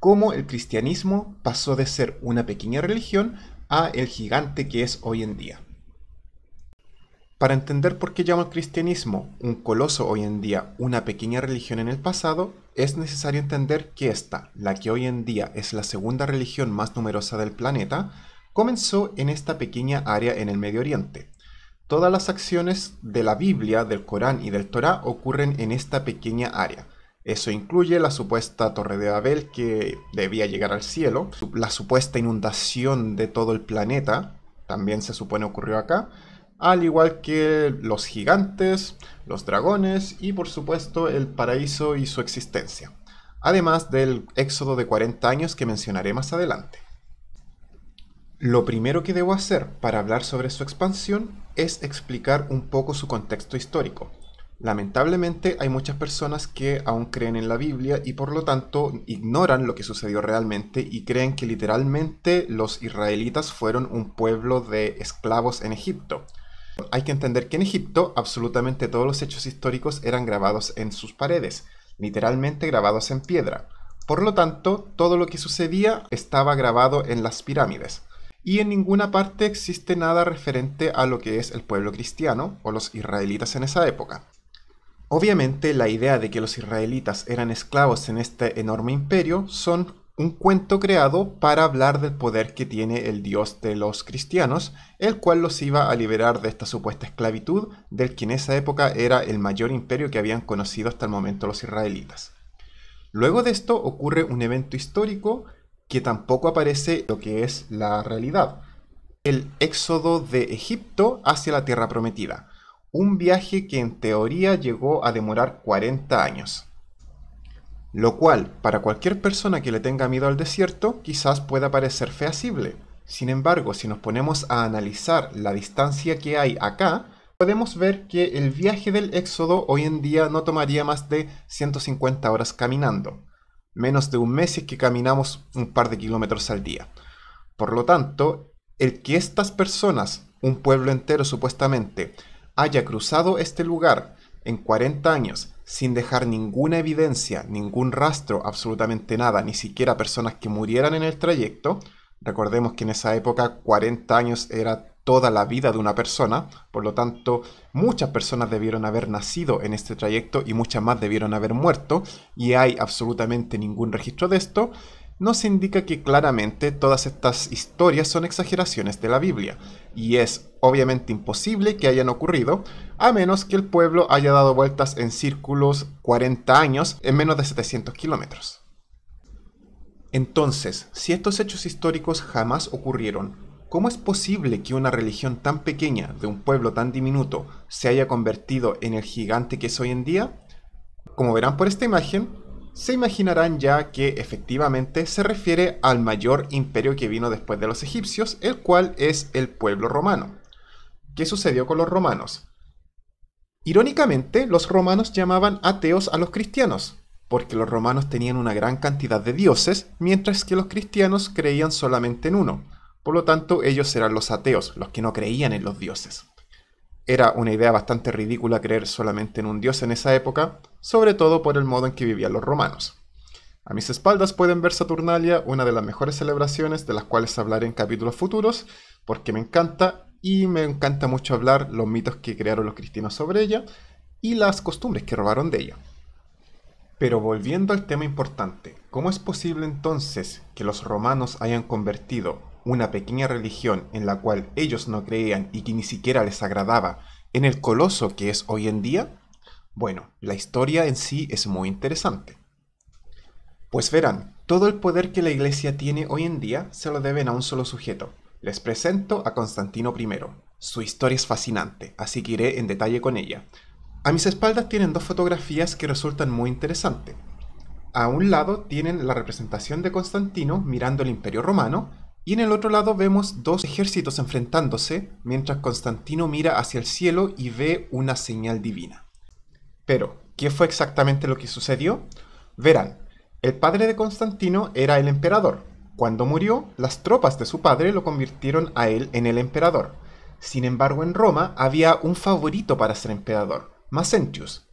cómo el cristianismo pasó de ser una pequeña religión a el gigante que es hoy en día. Para entender por qué llama al cristianismo un coloso hoy en día una pequeña religión en el pasado, es necesario entender que esta, la que hoy en día es la segunda religión más numerosa del planeta, comenzó en esta pequeña área en el Medio Oriente. Todas las acciones de la Biblia, del Corán y del Torá ocurren en esta pequeña área, eso incluye la supuesta torre de Abel que debía llegar al cielo, la supuesta inundación de todo el planeta, también se supone ocurrió acá, al igual que los gigantes, los dragones y por supuesto el paraíso y su existencia, además del éxodo de 40 años que mencionaré más adelante. Lo primero que debo hacer para hablar sobre su expansión es explicar un poco su contexto histórico, Lamentablemente hay muchas personas que aún creen en la Biblia y por lo tanto ignoran lo que sucedió realmente y creen que literalmente los israelitas fueron un pueblo de esclavos en Egipto. Hay que entender que en Egipto absolutamente todos los hechos históricos eran grabados en sus paredes, literalmente grabados en piedra. Por lo tanto, todo lo que sucedía estaba grabado en las pirámides. Y en ninguna parte existe nada referente a lo que es el pueblo cristiano o los israelitas en esa época. Obviamente la idea de que los israelitas eran esclavos en este enorme imperio son un cuento creado para hablar del poder que tiene el dios de los cristianos, el cual los iba a liberar de esta supuesta esclavitud del que en esa época era el mayor imperio que habían conocido hasta el momento los israelitas. Luego de esto ocurre un evento histórico que tampoco aparece lo que es la realidad, el éxodo de Egipto hacia la tierra prometida un viaje que en teoría llegó a demorar 40 años. Lo cual, para cualquier persona que le tenga miedo al desierto, quizás pueda parecer feasible. Sin embargo, si nos ponemos a analizar la distancia que hay acá, podemos ver que el viaje del Éxodo hoy en día no tomaría más de 150 horas caminando. Menos de un mes es que caminamos un par de kilómetros al día. Por lo tanto, el que estas personas, un pueblo entero supuestamente, haya cruzado este lugar en 40 años sin dejar ninguna evidencia, ningún rastro, absolutamente nada, ni siquiera personas que murieran en el trayecto, recordemos que en esa época 40 años era toda la vida de una persona, por lo tanto muchas personas debieron haber nacido en este trayecto y muchas más debieron haber muerto, y hay absolutamente ningún registro de esto, nos indica que claramente todas estas historias son exageraciones de la Biblia y es obviamente imposible que hayan ocurrido, a menos que el pueblo haya dado vueltas en círculos 40 años en menos de 700 kilómetros. Entonces, si estos hechos históricos jamás ocurrieron, ¿cómo es posible que una religión tan pequeña de un pueblo tan diminuto se haya convertido en el gigante que es hoy en día? Como verán por esta imagen, se imaginarán ya que efectivamente se refiere al mayor imperio que vino después de los egipcios, el cual es el pueblo romano. ¿Qué sucedió con los romanos? Irónicamente, los romanos llamaban ateos a los cristianos, porque los romanos tenían una gran cantidad de dioses, mientras que los cristianos creían solamente en uno. Por lo tanto, ellos eran los ateos, los que no creían en los dioses. Era una idea bastante ridícula creer solamente en un dios en esa época, sobre todo por el modo en que vivían los romanos. A mis espaldas pueden ver Saturnalia, una de las mejores celebraciones de las cuales hablaré en capítulos futuros, porque me encanta y me encanta mucho hablar los mitos que crearon los cristianos sobre ella y las costumbres que robaron de ella. Pero volviendo al tema importante, ¿cómo es posible entonces que los romanos hayan convertido una pequeña religión en la cual ellos no creían y que ni siquiera les agradaba, en el coloso que es hoy en día? Bueno, la historia en sí es muy interesante. Pues verán, todo el poder que la Iglesia tiene hoy en día se lo deben a un solo sujeto. Les presento a Constantino I. Su historia es fascinante, así que iré en detalle con ella. A mis espaldas tienen dos fotografías que resultan muy interesantes. A un lado tienen la representación de Constantino mirando el Imperio Romano y en el otro lado vemos dos ejércitos enfrentándose, mientras Constantino mira hacia el cielo y ve una señal divina. Pero, ¿qué fue exactamente lo que sucedió? Verán, el padre de Constantino era el emperador. Cuando murió, las tropas de su padre lo convirtieron a él en el emperador. Sin embargo, en Roma había un favorito para ser emperador, Macentius.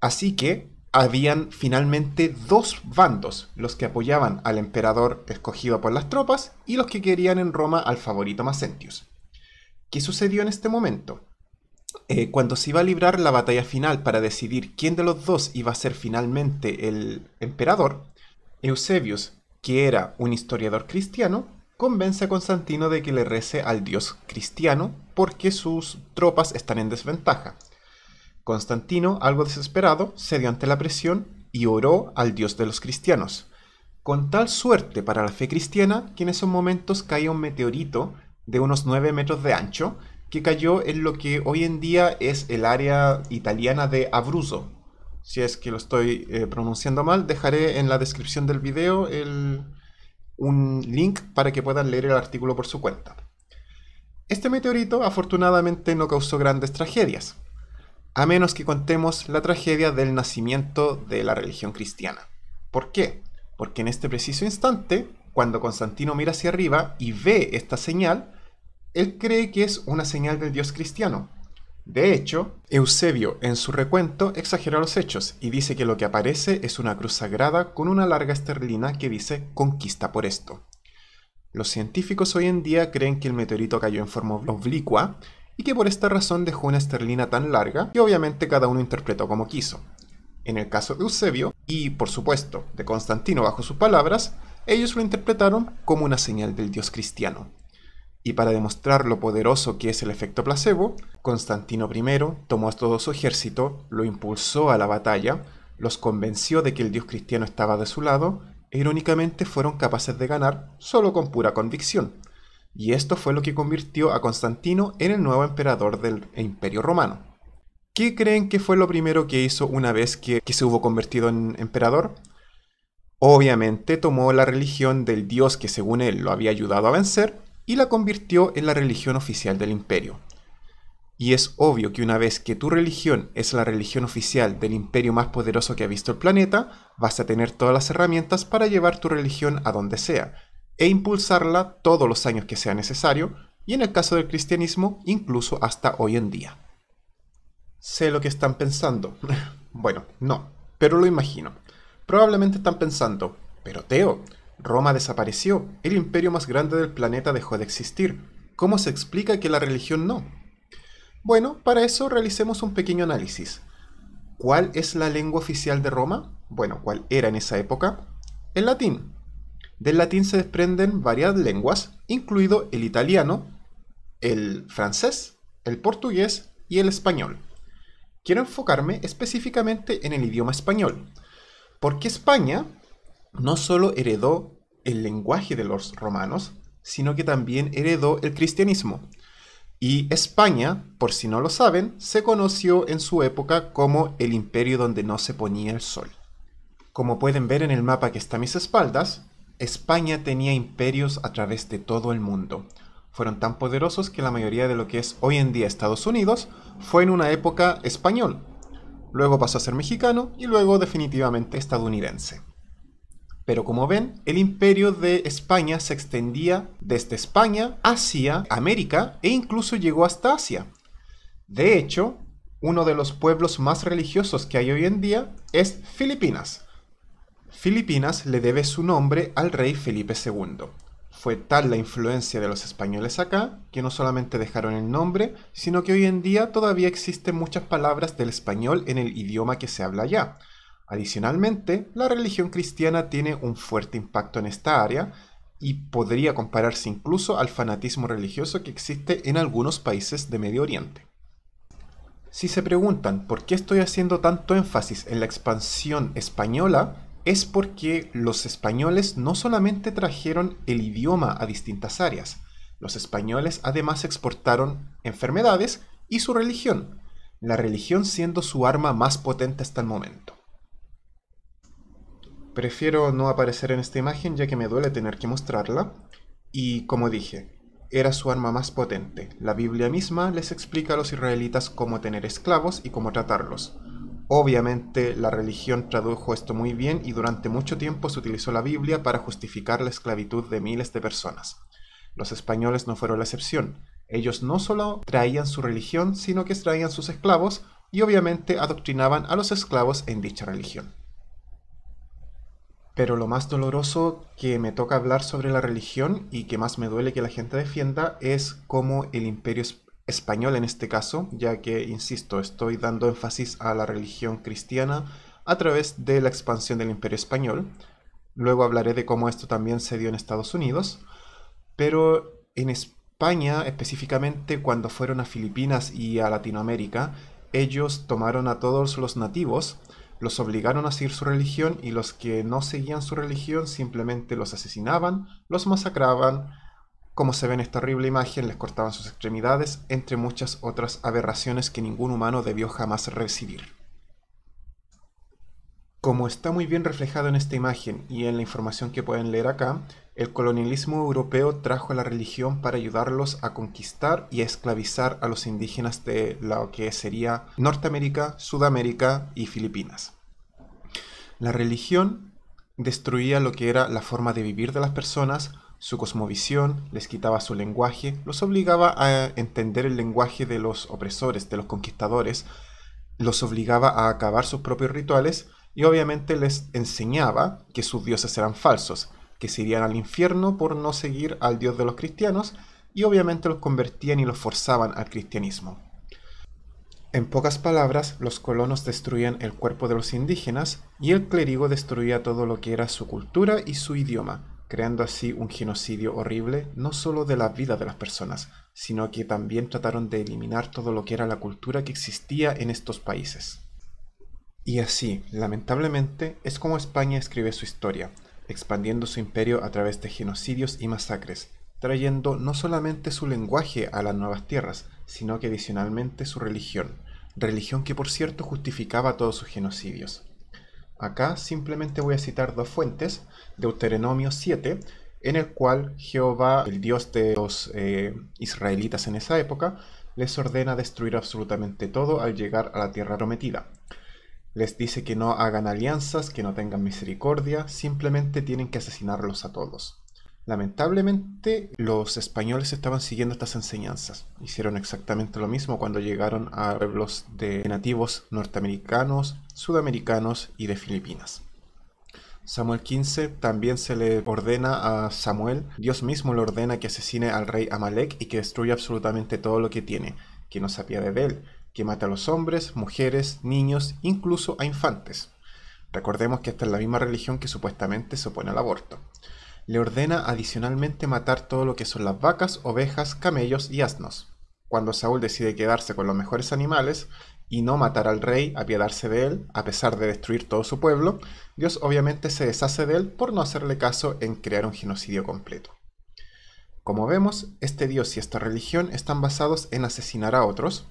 Así que habían finalmente dos bandos, los que apoyaban al emperador escogido por las tropas y los que querían en Roma al favorito Macentius. ¿Qué sucedió en este momento? Eh, cuando se iba a librar la batalla final para decidir quién de los dos iba a ser finalmente el emperador, Eusebius, que era un historiador cristiano, convence a Constantino de que le rece al dios cristiano porque sus tropas están en desventaja, Constantino, algo desesperado, cedió ante la presión y oró al Dios de los cristianos. Con tal suerte para la fe cristiana que en esos momentos caía un meteorito de unos 9 metros de ancho que cayó en lo que hoy en día es el área italiana de Abruzzo. Si es que lo estoy eh, pronunciando mal, dejaré en la descripción del video un link para que puedan leer el artículo por su cuenta. Este meteorito afortunadamente no causó grandes tragedias, a menos que contemos la tragedia del nacimiento de la religión cristiana. ¿Por qué? Porque en este preciso instante, cuando Constantino mira hacia arriba y ve esta señal, él cree que es una señal del dios cristiano. De hecho, Eusebio en su recuento exagera los hechos y dice que lo que aparece es una cruz sagrada con una larga esterlina que dice conquista por esto. Los científicos hoy en día creen que el meteorito cayó en forma oblicua y que por esta razón dejó una esterlina tan larga que obviamente cada uno interpretó como quiso. En el caso de Eusebio, y por supuesto de Constantino bajo sus palabras, ellos lo interpretaron como una señal del dios cristiano. Y para demostrar lo poderoso que es el efecto placebo, Constantino I tomó a todo su ejército, lo impulsó a la batalla, los convenció de que el dios cristiano estaba de su lado, e irónicamente fueron capaces de ganar solo con pura convicción y esto fue lo que convirtió a Constantino en el nuevo emperador del Imperio Romano. ¿Qué creen que fue lo primero que hizo una vez que, se hubo convertido en emperador? Obviamente tomó la religión del dios que según él lo había ayudado a vencer y la convirtió en la religión oficial del imperio. Y es obvio que una vez que tu religión es la religión oficial del imperio más poderoso que ha visto el planeta, vas a tener todas las herramientas para llevar tu religión a donde sea, e impulsarla todos los años que sea necesario, y en el caso del cristianismo, incluso hasta hoy en día. Sé lo que están pensando. bueno, no, pero lo imagino. Probablemente están pensando, pero Teo, Roma desapareció, el imperio más grande del planeta dejó de existir. ¿Cómo se explica que la religión no? Bueno, para eso realicemos un pequeño análisis. ¿Cuál es la lengua oficial de Roma? Bueno, ¿cuál era en esa época? El latín. Del latín se desprenden varias lenguas, incluido el italiano, el francés, el portugués y el español. Quiero enfocarme específicamente en el idioma español, porque España no solo heredó el lenguaje de los romanos, sino que también heredó el cristianismo. Y España, por si no lo saben, se conoció en su época como el imperio donde no se ponía el sol. Como pueden ver en el mapa que está a mis espaldas, España tenía imperios a través de todo el mundo. Fueron tan poderosos que la mayoría de lo que es hoy en día Estados Unidos fue en una época español. Luego pasó a ser mexicano y luego definitivamente estadounidense. Pero como ven, el imperio de España se extendía desde España hacia América e incluso llegó hasta Asia. De hecho, uno de los pueblos más religiosos que hay hoy en día es Filipinas. Filipinas le debe su nombre al rey Felipe II. Fue tal la influencia de los españoles acá que no solamente dejaron el nombre, sino que hoy en día todavía existen muchas palabras del español en el idioma que se habla allá. Adicionalmente, la religión cristiana tiene un fuerte impacto en esta área y podría compararse incluso al fanatismo religioso que existe en algunos países de Medio Oriente. Si se preguntan por qué estoy haciendo tanto énfasis en la expansión española, es porque los españoles no solamente trajeron el idioma a distintas áreas, los españoles además exportaron enfermedades y su religión, la religión siendo su arma más potente hasta el momento. Prefiero no aparecer en esta imagen ya que me duele tener que mostrarla, y como dije, era su arma más potente. La Biblia misma les explica a los israelitas cómo tener esclavos y cómo tratarlos. Obviamente la religión tradujo esto muy bien y durante mucho tiempo se utilizó la Biblia para justificar la esclavitud de miles de personas. Los españoles no fueron la excepción. Ellos no solo traían su religión, sino que traían sus esclavos y obviamente adoctrinaban a los esclavos en dicha religión. Pero lo más doloroso que me toca hablar sobre la religión y que más me duele que la gente defienda es cómo el imperio español en este caso, ya que, insisto, estoy dando énfasis a la religión cristiana a través de la expansión del imperio español. Luego hablaré de cómo esto también se dio en Estados Unidos, pero en España específicamente cuando fueron a Filipinas y a Latinoamérica, ellos tomaron a todos los nativos, los obligaron a seguir su religión y los que no seguían su religión simplemente los asesinaban, los masacraban, como se ve en esta horrible imagen, les cortaban sus extremidades, entre muchas otras aberraciones que ningún humano debió jamás recibir. Como está muy bien reflejado en esta imagen y en la información que pueden leer acá, el colonialismo europeo trajo la religión para ayudarlos a conquistar y a esclavizar a los indígenas de lo que sería Norteamérica, Sudamérica y Filipinas. La religión destruía lo que era la forma de vivir de las personas, su cosmovisión les quitaba su lenguaje, los obligaba a entender el lenguaje de los opresores, de los conquistadores, los obligaba a acabar sus propios rituales y obviamente les enseñaba que sus dioses eran falsos, que se irían al infierno por no seguir al dios de los cristianos y obviamente los convertían y los forzaban al cristianismo. En pocas palabras, los colonos destruían el cuerpo de los indígenas y el clérigo destruía todo lo que era su cultura y su idioma, creando así un genocidio horrible no solo de la vida de las personas, sino que también trataron de eliminar todo lo que era la cultura que existía en estos países. Y así, lamentablemente, es como España escribe su historia, expandiendo su imperio a través de genocidios y masacres, trayendo no solamente su lenguaje a las nuevas tierras, sino que adicionalmente su religión, religión que por cierto justificaba todos sus genocidios. Acá simplemente voy a citar dos fuentes, Deuteronomio 7, en el cual Jehová, el dios de los eh, israelitas en esa época, les ordena destruir absolutamente todo al llegar a la tierra prometida. Les dice que no hagan alianzas, que no tengan misericordia, simplemente tienen que asesinarlos a todos. Lamentablemente los españoles estaban siguiendo estas enseñanzas. Hicieron exactamente lo mismo cuando llegaron a pueblos de nativos norteamericanos, sudamericanos y de Filipinas. Samuel 15 también se le ordena a Samuel, Dios mismo le ordena que asesine al rey Amalek y que destruya absolutamente todo lo que tiene, que no se apiade de él, que mate a los hombres, mujeres, niños, incluso a infantes. Recordemos que esta es la misma religión que supuestamente se opone al aborto le ordena adicionalmente matar todo lo que son las vacas, ovejas, camellos y asnos. Cuando Saúl decide quedarse con los mejores animales y no matar al rey, apiadarse de él, a pesar de destruir todo su pueblo, Dios obviamente se deshace de él por no hacerle caso en crear un genocidio completo. Como vemos, este Dios y esta religión están basados en asesinar a otros.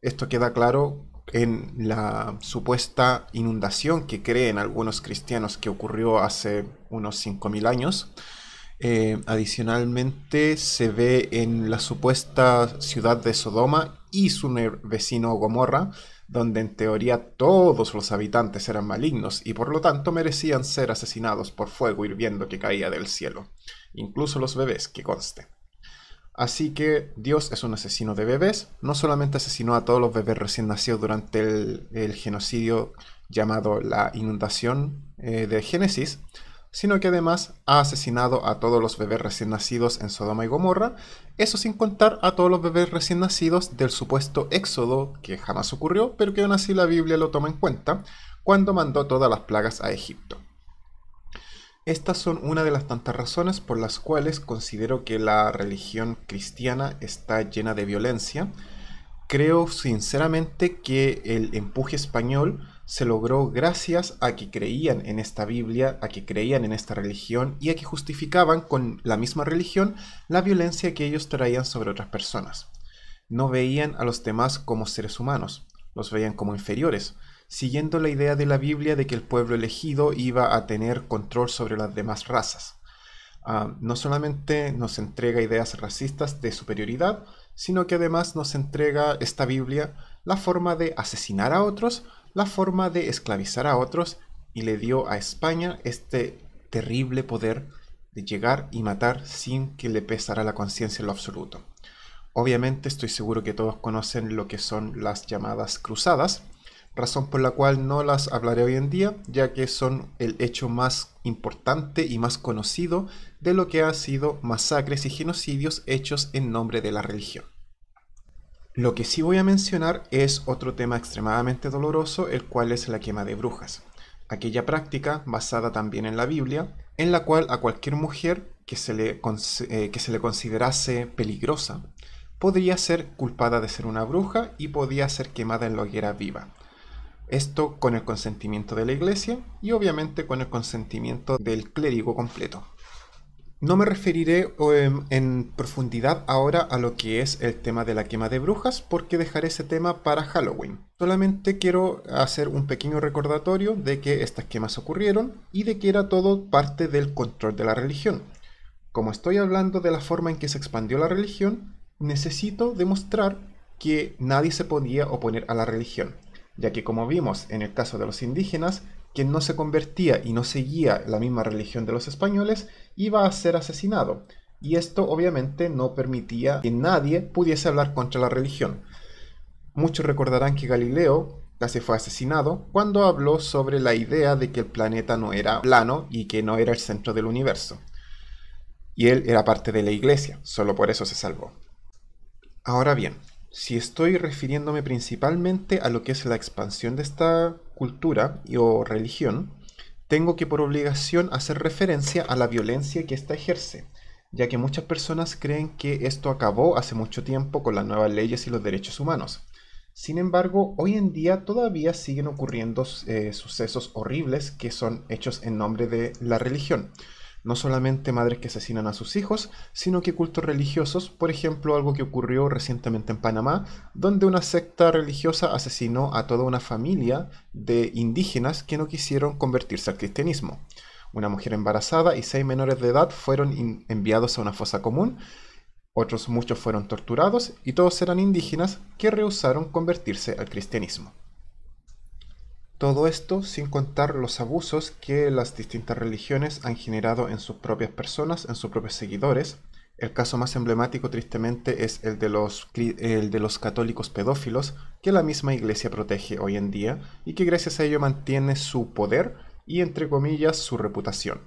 Esto queda claro en la supuesta inundación que creen algunos cristianos que ocurrió hace unos 5.000 años. Eh, adicionalmente se ve en la supuesta ciudad de Sodoma y su vecino Gomorra, donde en teoría todos los habitantes eran malignos y por lo tanto merecían ser asesinados por fuego hirviendo que caía del cielo, incluso los bebés, que conste. Así que Dios es un asesino de bebés. No solamente asesinó a todos los bebés recién nacidos durante el, genocidio llamado la inundación eh, de Génesis, sino que además ha asesinado a todos los bebés recién nacidos en Sodoma y Gomorra, eso sin contar a todos los bebés recién nacidos del supuesto éxodo que jamás ocurrió, pero que aún así la Biblia lo toma en cuenta, cuando mandó todas las plagas a Egipto. Estas son una de las tantas razones por las cuales considero que la religión cristiana está llena de violencia. Creo sinceramente que el empuje español se logró gracias a que creían en esta Biblia, a que creían en esta religión y a que justificaban con la misma religión la violencia que ellos traían sobre otras personas. No veían a los demás como seres humanos, los veían como inferiores, siguiendo la idea de la Biblia de que el pueblo elegido iba a tener control sobre las demás razas. Ah, no solamente nos entrega ideas racistas de superioridad, sino que además nos entrega esta Biblia la forma de asesinar a otros, la forma de esclavizar a otros, y le dio a España este terrible poder de llegar y matar sin que le pesara la conciencia en lo absoluto. Obviamente estoy seguro que todos conocen lo que son las llamadas cruzadas, razón por la cual no las hablaré hoy en día, ya que son el hecho más importante y más conocido de lo que han sido masacres y genocidios hechos en nombre de la religión. Lo que sí voy a mencionar es otro tema extremadamente doloroso, el cual es la quema de brujas, aquella práctica basada también en la Biblia, en la cual a cualquier mujer que se le, eh, que se le considerase peligrosa, podría ser culpada de ser una bruja y podía ser quemada en la hoguera viva, esto con el consentimiento de la iglesia y obviamente con el consentimiento del clérigo completo. No me referiré em, en profundidad ahora a lo que es el tema de la quema de brujas porque dejaré ese tema para Halloween. Solamente quiero hacer un pequeño recordatorio de que estas quemas ocurrieron y de que era todo parte del control de la religión. Como estoy hablando de la forma en que se expandió la religión, necesito demostrar que nadie se podía oponer a la religión ya que como vimos en el caso de los indígenas, quien no se convertía y no seguía la misma religión de los españoles iba a ser asesinado, y esto obviamente no permitía que nadie pudiese hablar contra la religión. Muchos recordarán que Galileo casi fue asesinado cuando habló sobre la idea de que el planeta no era plano y que no era el centro del universo. Y él era parte de la iglesia, solo por eso se salvó. Ahora bien, si estoy refiriéndome principalmente a lo que es la expansión de esta cultura o religión, tengo que por obligación hacer referencia a la violencia que ésta ejerce, ya que muchas personas creen que esto acabó hace mucho tiempo con las nuevas leyes y los derechos humanos. Sin embargo, hoy en día todavía siguen ocurriendo eh, sucesos horribles que son hechos en nombre de la religión no solamente madres que asesinan a sus hijos, sino que cultos religiosos, por ejemplo algo que ocurrió recientemente en Panamá, donde una secta religiosa asesinó a toda una familia de indígenas que no quisieron convertirse al cristianismo. Una mujer embarazada y seis menores de edad fueron enviados a una fosa común, otros muchos fueron torturados y todos eran indígenas que rehusaron convertirse al cristianismo. Todo esto sin contar los abusos que las distintas religiones han generado en sus propias personas, en sus propios seguidores. El caso más emblemático tristemente es el de los, católicos pedófilos, que la misma iglesia protege hoy en día y que gracias a ello mantiene su poder y entre comillas su reputación.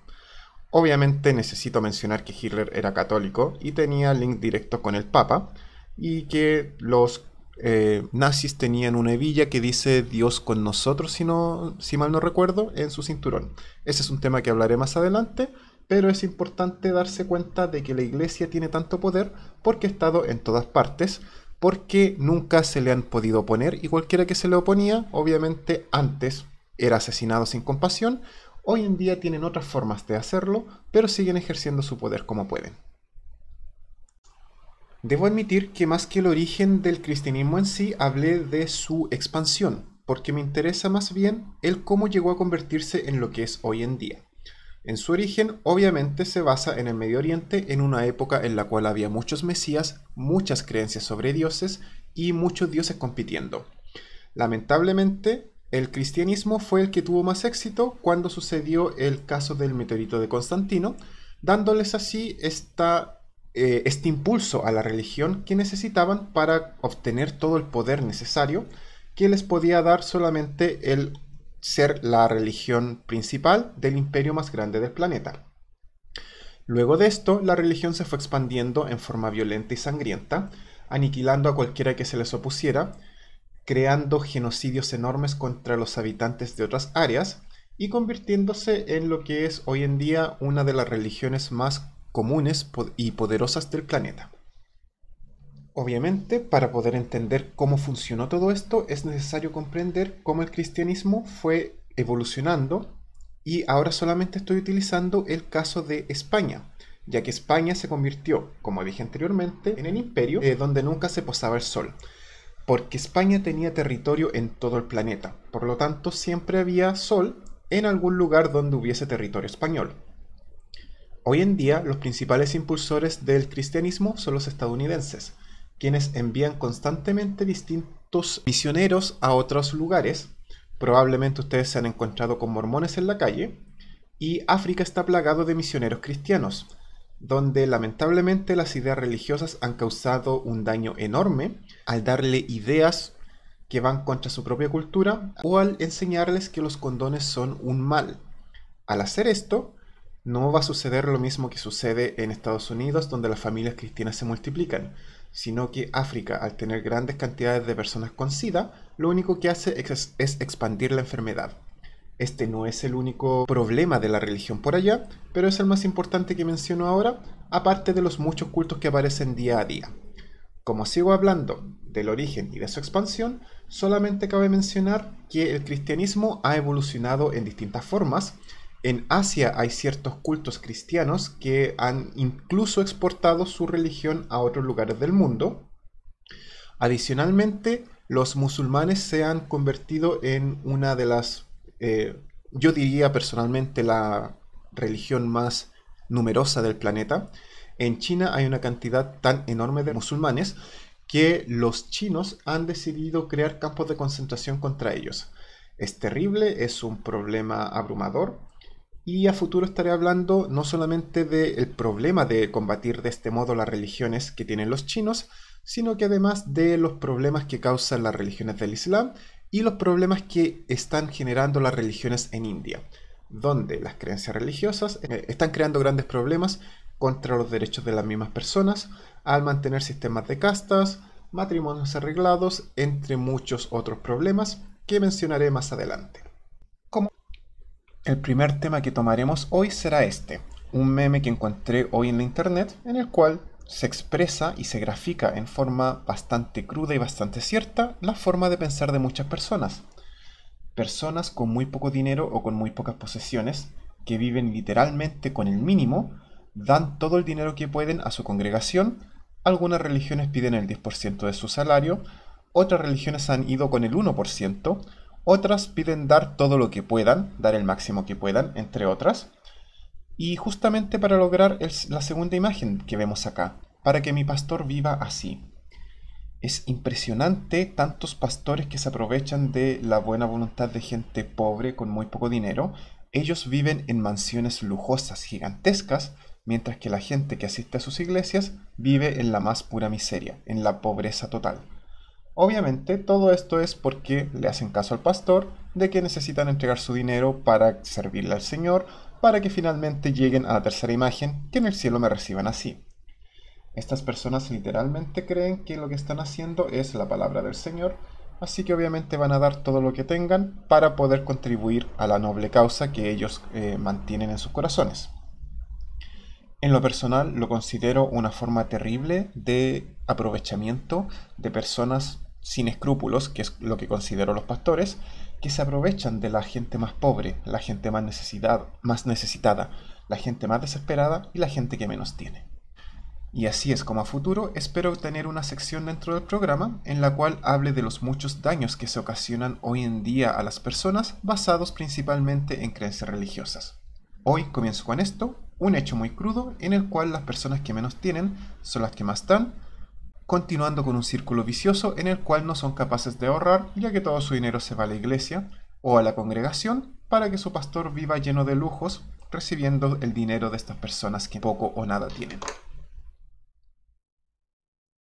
Obviamente necesito mencionar que Hitler era católico y tenía link directo con el Papa y que los eh, nazis tenían una hebilla que dice Dios con nosotros, si, no, si mal no recuerdo, en su cinturón. Ese es un tema que hablaré más adelante, pero es importante darse cuenta de que la iglesia tiene tanto poder porque ha estado en todas partes, porque nunca se le han podido oponer y cualquiera que se le oponía, obviamente antes era asesinado sin compasión, hoy en día tienen otras formas de hacerlo, pero siguen ejerciendo su poder como pueden. Debo admitir que más que el origen del cristianismo en sí, hablé de su expansión, porque me interesa más bien el cómo llegó a convertirse en lo que es hoy en día. En su origen, obviamente, se basa en el Medio Oriente, en una época en la cual había muchos mesías, muchas creencias sobre dioses y muchos dioses compitiendo. Lamentablemente, el cristianismo fue el que tuvo más éxito cuando sucedió el caso del meteorito de Constantino, dándoles así esta eh, este impulso a la religión que necesitaban para obtener todo el poder necesario que les podía dar solamente el ser la religión principal del imperio más grande del planeta. Luego de esto, la religión se fue expandiendo en forma violenta y sangrienta, aniquilando a cualquiera que se les opusiera, creando genocidios enormes contra los habitantes de otras áreas y convirtiéndose en lo que es hoy en día una de las religiones más comunes y poderosas del planeta. Obviamente, para poder entender cómo funcionó todo esto, es necesario comprender cómo el cristianismo fue evolucionando y ahora solamente estoy utilizando el caso de España, ya que España se convirtió, como dije anteriormente, en el imperio de eh, donde nunca se posaba el sol, porque España tenía territorio en todo el planeta, por lo tanto siempre había sol en algún lugar donde hubiese territorio español. Hoy en día, los principales impulsores del cristianismo son los estadounidenses, quienes envían constantemente distintos misioneros a otros lugares. Probablemente ustedes se han encontrado con mormones en la calle. Y África está plagado de misioneros cristianos, donde lamentablemente las ideas religiosas han causado un daño enorme al darle ideas que van contra su propia cultura o al enseñarles que los condones son un mal. Al hacer esto, no va a suceder lo mismo que sucede en Estados Unidos, donde las familias cristianas se multiplican, sino que África, al tener grandes cantidades de personas con SIDA, lo único que hace es, expandir la enfermedad. Este no es el único problema de la religión por allá, pero es el más importante que menciono ahora, aparte de los muchos cultos que aparecen día a día. Como sigo hablando del origen y de su expansión, solamente cabe mencionar que el cristianismo ha evolucionado en distintas formas en Asia hay ciertos cultos cristianos que han incluso exportado su religión a otros lugares del mundo. Adicionalmente, los musulmanes se han convertido en una de las, eh, yo diría personalmente, la religión más numerosa del planeta. En China hay una cantidad tan enorme de musulmanes que los chinos han decidido crear campos de concentración contra ellos. Es terrible, es un problema abrumador y a futuro estaré hablando no solamente del problema de combatir de este modo las religiones que tienen los chinos, sino que además de los problemas que causan las religiones del Islam y los problemas que están generando las religiones en India, donde las creencias religiosas eh, están creando grandes problemas contra los derechos de las mismas personas al mantener sistemas de castas, matrimonios arreglados, entre muchos otros problemas que mencionaré más adelante. El primer tema que tomaremos hoy será este, un meme que encontré hoy en la internet en el cual se expresa y se grafica en forma bastante cruda y bastante cierta la forma de pensar de muchas personas. Personas con muy poco dinero o con muy pocas posesiones que viven literalmente con el mínimo, dan todo el dinero que pueden a su congregación, algunas religiones piden el 10% de su salario, otras religiones han ido con el 1%, otras piden dar todo lo que puedan, dar el máximo que puedan, entre otras. Y justamente para lograr la segunda imagen que vemos acá, para que mi pastor viva así. Es impresionante tantos pastores que se aprovechan de la buena voluntad de gente pobre con muy poco dinero. Ellos viven en mansiones lujosas, gigantescas, mientras que la gente que asiste a sus iglesias vive en la más pura miseria, en la pobreza total. Obviamente todo esto es porque le hacen caso al pastor de que necesitan entregar su dinero para servirle al Señor, para que finalmente lleguen a la tercera imagen, que en el cielo me reciban así. Estas personas literalmente creen que lo que están haciendo es la palabra del Señor, así que obviamente van a dar todo lo que tengan para poder contribuir a la noble causa que ellos eh, mantienen en sus corazones. En lo personal lo considero una forma terrible de aprovechamiento de personas sin escrúpulos, que es lo que considero los pastores, que se aprovechan de la gente más pobre, la gente más, necesidad, más necesitada, la gente más desesperada y la gente que menos tiene. Y así es como a futuro espero tener una sección dentro del programa en la cual hable de los muchos daños que se ocasionan hoy en día a las personas basados principalmente en creencias religiosas. Hoy comienzo con esto un hecho muy crudo en el cual las personas que menos tienen son las que más están, continuando con un círculo vicioso en el cual no son capaces de ahorrar ya que todo su dinero se va a la iglesia o a la congregación para que su pastor viva lleno de lujos, recibiendo el dinero de estas personas que poco o nada tienen.